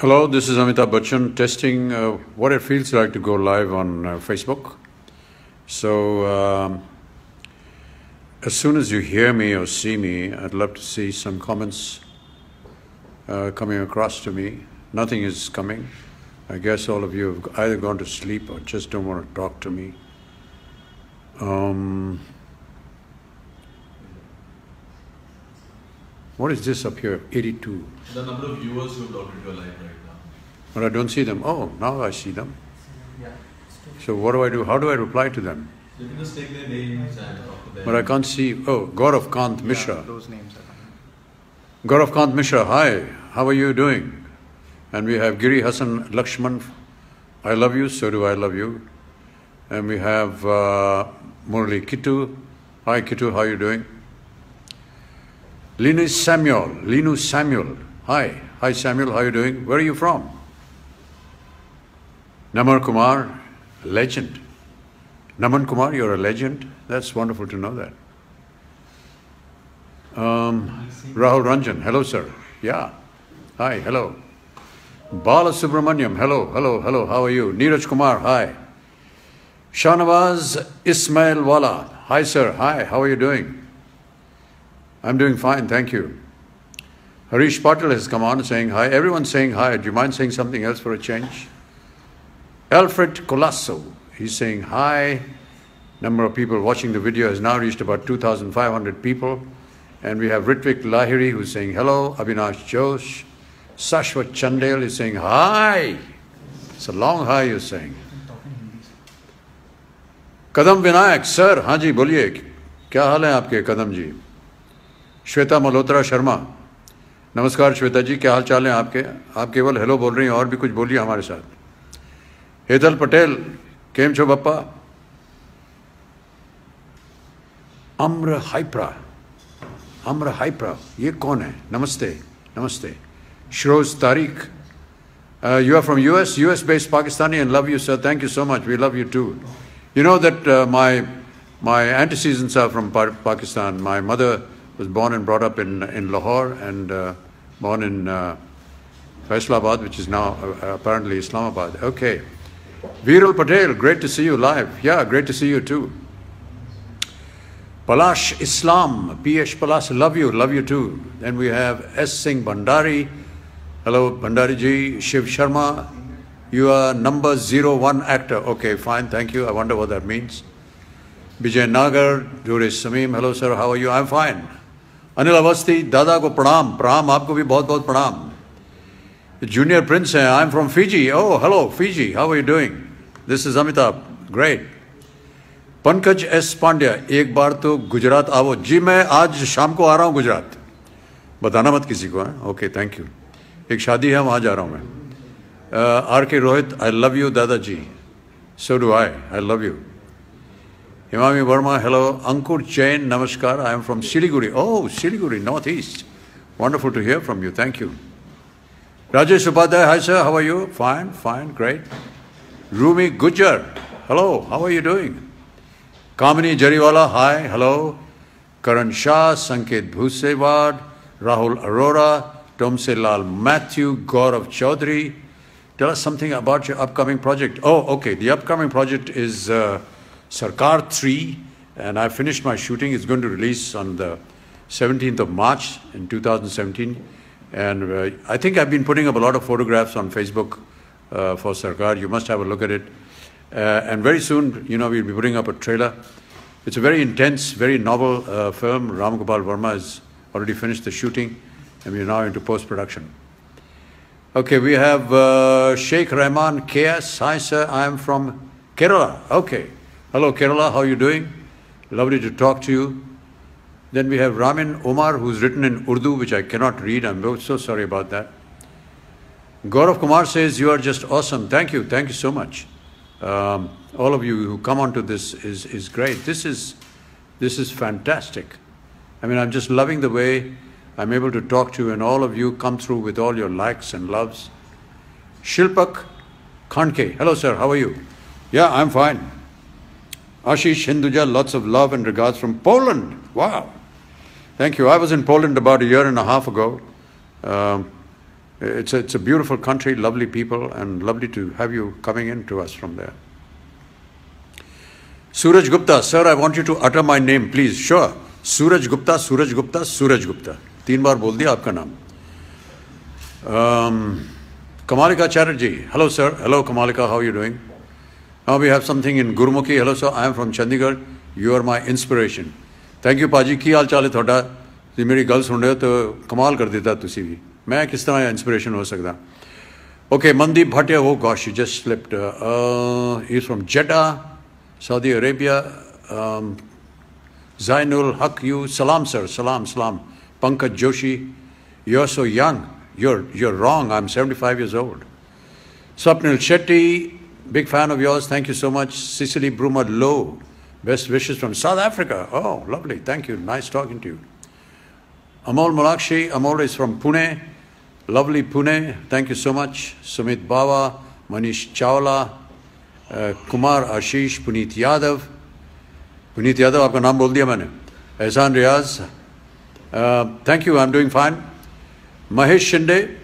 Hello, this is Amitabh Bachchan testing uh, what it feels like to go live on uh, Facebook. So, um, as soon as you hear me or see me, I'd love to see some comments uh, coming across to me. Nothing is coming. I guess all of you have either gone to sleep or just don't want to talk to me. Um, What is this up here? 82. The number of viewers who have logged into your live right now. But I don't see them. Oh, now I see them. Yeah. So what do I do? How do I reply to them? You can just take their names and talk to them. But I can't see. Oh, Gaurav Kant Mishra. Yeah, those names are. Gaurav Kant Mishra, hi. How are you doing? And we have Giri Hassan Lakshman. I love you, so do I love you. And we have uh, Murali Kittu. Hi Kittu, how are you doing? Linus Samuel. Linus Samuel. Hi. Hi, Samuel. How are you doing? Where are you from? Namr Kumar, legend. Naman Kumar, you're a legend. That's wonderful to know that. Um, Rahul Ranjan. Hello, sir. Yeah. Hi. Hello. Bala Subramaniam. Hello. Hello. Hello. How are you? Neeraj Kumar. Hi. Shahnawaz Ismail Wala. Hi, sir. Hi. How are you doing? I'm doing fine, thank you. Harish Patel has come on saying hi. Everyone's saying hi. Do you mind saying something else for a change? Alfred Colasso, he's saying hi. Number of people watching the video has now reached about 2,500 people. And we have Ritvik Lahiri who's saying hello. Abinash Josh. Sashwat Chandel is saying hi. It's a long hi you're saying. Kadam Vinayak sir, हाँ जी बोलिए क्या हाल है आपके कदम जी श्वेता मल्होत्रा शर्मा नमस्कार श्वेता जी क्या हाल चाल हैं आपके आप केवल हेलो बोल रही हैं और भी कुछ बोलिए हमारे साथ हेतल पटेल केम छो बप्पा अम्र हाइप्रा अम्र हाइप्रा ये कौन है नमस्ते नमस्ते श्रोज तारीख you are from U S U S based Pakistani and love you sir thank you so much we love you too you know that my my एंटीसीजन sir from Pakistan my mother was born and brought up in, in Lahore and uh, born in uh, Faisalabad, which is now uh, uh apparently Islamabad. Okay. Viral Patel, great to see you live. Yeah, great to see you too. Palash Islam, PH Palash, love you, love you too. Then we have S. Singh Bandari. Hello, Bandari ji, Shiv Sharma. You are number zero one actor. Okay, fine, thank you. I wonder what that means. Vijay Nagar, Duris Samim. Hello, sir, how are you? I'm fine. Anil Awasthi दादा को प्रणाम प्रणाम आपको भी बहुत बहुत प्रणाम junior prince हैं I am from Fiji oh hello Fiji how are you doing this is Amitabh great Pankaj S Pandya एक बार तो गुजरात आओ जी मैं आज शाम को आ रहा हूँ गुजरात बताना मत किसी को है ओके थैंक यू एक शादी है वहाँ जा रहा हूँ मैं आर के रोहित आई लव यू दादाजी so do I I love you Imami Verma, hello. Ankur Jain, namaskar. I am from Siliguri. Oh, Siliguri, northeast. Wonderful to hear from you. Thank you. Rajesh Upadhyay, hi sir, how are you? Fine, fine, great. Rumi Gujar, hello, how are you doing? Kamini Jariwala, hi, hello. Karan Shah, Sanket Bhusewad, Rahul Arora, Tomse Lal Matthew, Gaurav Chaudhary. Tell us something about your upcoming project. Oh, okay, the upcoming project is. Uh, Sarkar 3, and I finished my shooting. It's going to release on the 17th of March in 2017. And uh, I think I've been putting up a lot of photographs on Facebook uh, for Sarkar. You must have a look at it. Uh, and very soon, you know, we'll be putting up a trailer. It's a very intense, very novel uh, film. Ram Gopal Verma has already finished the shooting, and we're now into post production. Okay, we have uh, Sheikh Rahman KS. Hi, sir. I am from Kerala. Okay. Hello Kerala, how are you doing? Lovely to talk to you. Then we have Ramin Omar, who's written in Urdu, which I cannot read. I'm so sorry about that. Gaurav Kumar says, You are just awesome. Thank you. Thank you so much. Um, all of you who come onto this is, is great. This is, this is fantastic. I mean, I'm just loving the way I'm able to talk to you, and all of you come through with all your likes and loves. Shilpak Khanke. Hello, sir. How are you? Yeah, I'm fine. Ashish Hinduja, lots of love and regards from Poland. Wow. Thank you. I was in Poland about a year and a half ago. Um, it's, a, it's a beautiful country, lovely people, and lovely to have you coming in to us from there. Suraj Gupta, sir, I want you to utter my name, please. Sure. Suraj Gupta, Suraj Gupta, Suraj Gupta. तीन बार बोल दिया आपका um, Kamalika Chatterjee. Hello, sir. Hello, Kamalika. How are you doing? Now we have something in Gurmukhi. Hello, sir. I am from Chandigarh. You are my inspiration. thank you ਭਾਜੀ ki ਹਾਲ thoda ਹੈ ਤੁਹਾਡਾ ਜੇ ਮੇਰੀ ਗੱਲ ਸੁਣ ਰਹੇ ਹੋ ਤਾਂ ਕਮਾਲ ਕਰ ਦਿੱਤਾ ਤੁਸੀਂ ਵੀ ਮੈਂ ਕਿਸ ਤਰ੍ਹਾਂ ਇਨਸਪੀਰੇਸ਼ਨ ਹੋ ਸਕਦਾ okay Mandeep Bhatia oh gosh you just slipped he from Jeddah Saudi Arabia Zainul Haq you salam sir salam salam Pankaj Joshi you're so young you're you're wrong I'm 75 years old Sapnil Shetty Big fan of yours. Thank you so much. Cicely Bruma Lowe. Best wishes from South Africa. Oh, lovely. Thank you. Nice talking to you. Amol Mulakshi. Amol is from Pune. Lovely Pune. Thank you so much. Sumit Bawa. Manish Chawla. Uh, Ashish Ashish Yadav. Yadav Yadav, Yadav आपका नाम बोल दिया मैंने एहसान रियाज Thank you. I'm doing fine. Mahesh Shinde.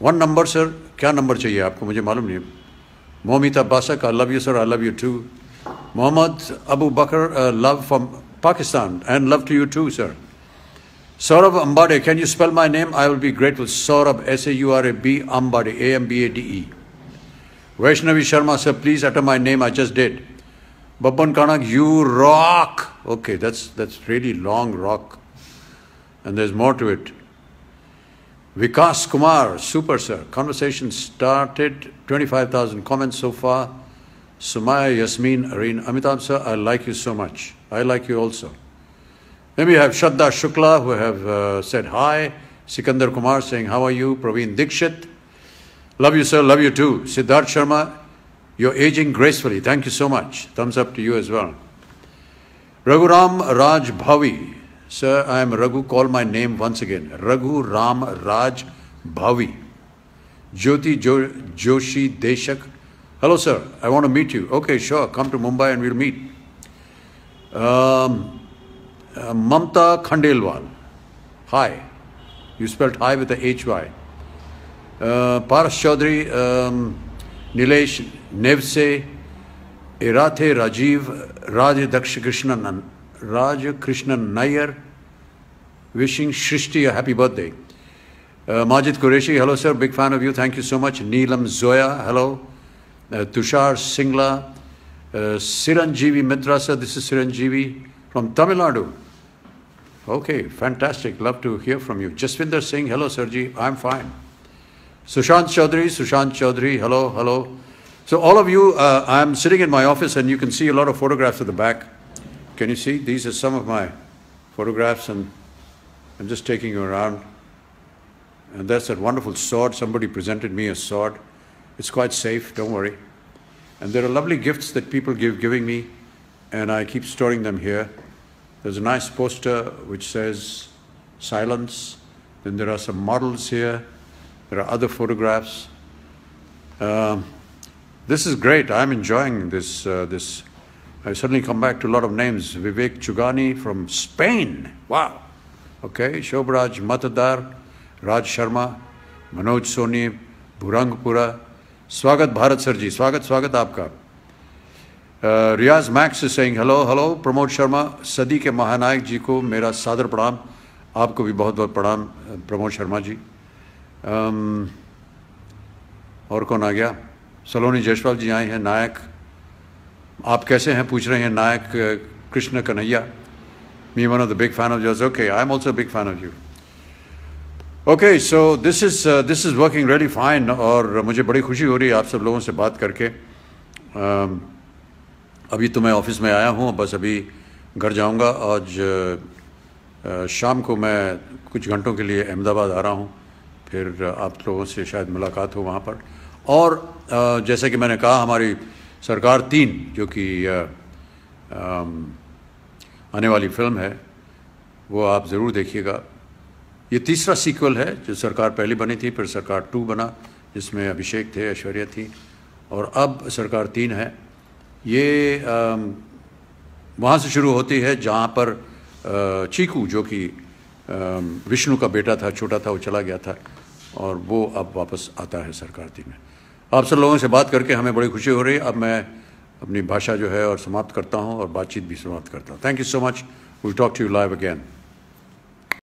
One number, sir. क्या number चाहिए आपको मुझे मालूम नहीं Momita Basak, I love you, sir. I love you too. Muhammad Abu Bakr, uh, love from Pakistan and love to you too, sir. Saurabh Ambade, can you spell my name? I will be grateful. Saurabh, S A U R A B Ambade, A M B A D E. Vaishnavi Sharma, sir, please utter my name. I just did. Babban Kanak, you rock. Okay, that's that's really long rock. And there's more to it. Vikas Kumar, super sir. Conversation started, 25,000 comments so far. Sumaya Yasmin Areen Amitabh sir, I like you so much. I like you also. Then we have Shraddha Shukla who have uh, said hi. Sikandar Kumar saying, How are you? Praveen Dikshit. Love you, sir. Love you too. Siddharth Sharma, you're aging gracefully. Thank you so much. Thumbs up to you as well. Raghuram Raj Bhavi Sir, I am Raghu. Call my name once again. Raghu Ram Raj Bhavi. Jyoti jo- Joshi Deshak. Hello, sir. I want to meet you. Okay, sure. Come to Mumbai and we'll meet. Um, uh, Mamta Khandelwal. Hi. You spelled hi with a H-Y. Uh, Paras Chaudhary, um, Nilesh Nevse, Irathe Rajiv, Raja Dakshakrishnan, Krishna Nair wishing Shrishti a happy birthday. Uh, Majid Qureshi, hello sir, big fan of you, thank you so much. Neelam Zoya, hello. Uh, Tushar Singla, uh, Siranjeevi Mitra sir, this is Siranjeevi from Tamil Nadu. Okay, fantastic, love to hear from you. Jaswinder Singh, hello Sirji, I'm fine. Sushant Chaudhary, Sushant Chaudhary, hello, hello. So all of you, uh, I'm sitting in my office and you can see a lot of photographs at the back. Can you see? These are some of my photographs, and I'm just taking you around. And that's that wonderful sword. Somebody presented me a sword. It's quite safe, don't worry. And there are lovely gifts that people give giving me, and I keep storing them here. There's a nice poster which says silence. Then there are some models here. There are other photographs. Um, this is great. I'm enjoying this uh, this I suddenly come back to a lot of names. Vivek Chugani from Spain. Wow. Okay. Shobraj Matadar, Raj Sharma, Manoj Soni, Burangpura. Swagat Bharat Sarji. Swagat, swagat aapka. Uh, Max is saying hello, hello. Pramod Sharma, Sadi ke Mahanayak ji ko mera sadar प्रणाम Aapko bhi bahut bahut प्रणाम Pramod Sharma ji. um, और कौन आ गया सलोनी जयसवाल जी आए हैं नायक आप कैसे हैं पूछ रहे हैं Nayak Krishna Kanhaiya me one of the big fan of yours okay I am also big fan of you okay so this is this is working ready fine और मुझे बड़ी खुशी हो रही है आप सब लोगों से बात करके uh, अभी तो मैं ऑफिस में आया हूँ बस अभी घर जाऊँगा आज uh, शाम को मैं कुछ घंटों के लिए अहमदाबाद आ रहा हूँ फिर आप लोगों से शायद मुलाकात हो वहाँ पर और जैसे कि मैंने कहा हमारी सरकार तीन जो कि आने वाली फिल्म है वो आप ज़रूर देखिएगा ये तीसरा सीक्वल है जो सरकार पहले बनी थी फिर सरकार टू बना जिसमें अभिषेक थे ऐश्वर्या थी और अब सरकार तीन है ये वहाँ से शुरू होती है जहाँ पर चीकू जो कि विष्णु का बेटा था छोटा था वो चला गया था और वो अब वापस आता है सरकार तीन में आप सब लोगों से बात करके हमें बड़ी खुशी हो रही है अब मैं अपनी भाषा जो है और समाप्त करता हूँ और बातचीत भी समाप्त करता हूँ thank you so much we talk to you live again